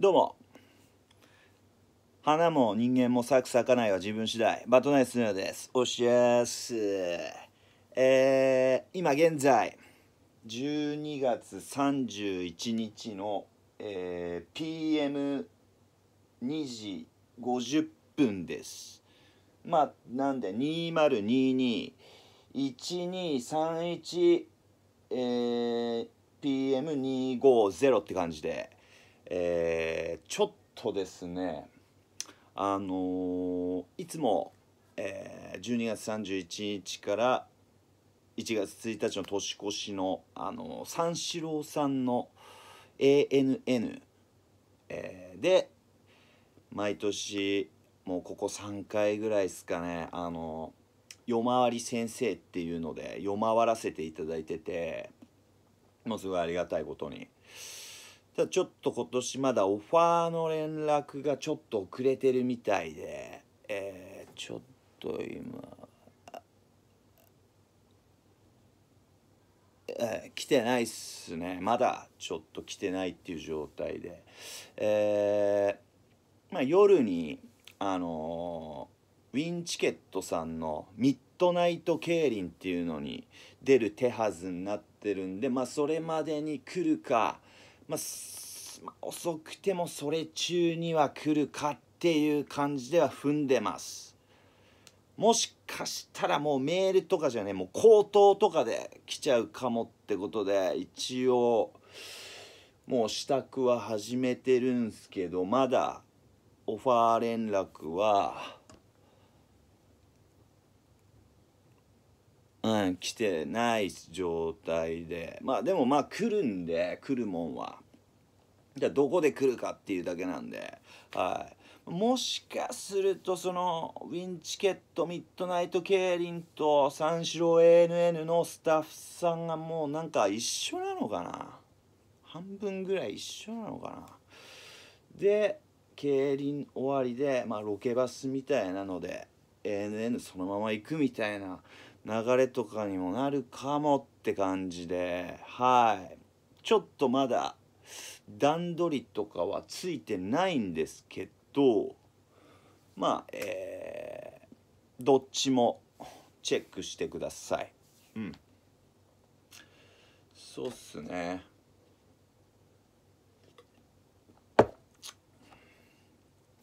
どうも花も人間も咲く咲かないは自分次第バトナイスのようですおしやすえー、今現在12月31日の、えー、PM2 時50分ですまあなんで2022 1231えー、PM250 って感じでえー、ちょっとですねあのー、いつも、えー、12月31日から1月1日の年越しの、あのー、三四郎さんの ANN、えー、で毎年もうここ3回ぐらいですかねあの夜回り先生っていうので夜回らせていただいててもうすごいありがたいことに。ただちょっと今年まだオファーの連絡がちょっと遅れてるみたいで、えー、ちょっと今、えー、来てないっすね。まだちょっと来てないっていう状態で。えー、まあ夜に、あのー、ウィンチケットさんのミッドナイト競輪っていうのに出る手はずになってるんで、まあそれまでに来るか、まあ、遅くてもそれ中には来るかっていう感じでは踏んでますもしかしたらもうメールとかじゃねもう口頭とかで来ちゃうかもってことで一応もう支度は始めてるんすけどまだオファー連絡はうん、来てない状態でまあでもまあ来るんで来るもんはじゃあどこで来るかっていうだけなんではいもしかするとそのウィンチケットミッドナイト競輪と三四郎 ANN のスタッフさんがもうなんか一緒なのかな半分ぐらい一緒なのかなで競輪終わりで、まあ、ロケバスみたいなので ANN そのまま行くみたいな流れとかにもなるかもって感じではいちょっとまだ段取りとかはついてないんですけどまあえー、どっちもチェックしてくださいうんそうっすね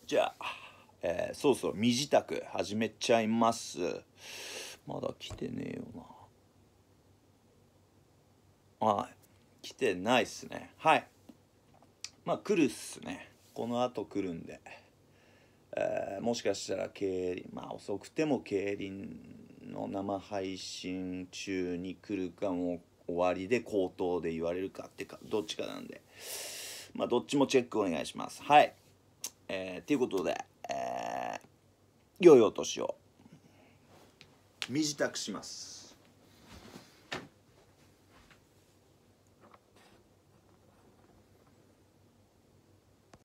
じゃあ、えー、そうそう身支度始めちゃいますまだ来てねえよなはい来てないっすねはいまあ来るっすねこのあと来るんで、えー、もしかしたら競輪まあ遅くても競輪の生配信中に来るかも終わりで口頭で言われるかってかどっちかなんでまあどっちもチェックお願いしますはいえー、ということで、えー、良いお年を。身支度します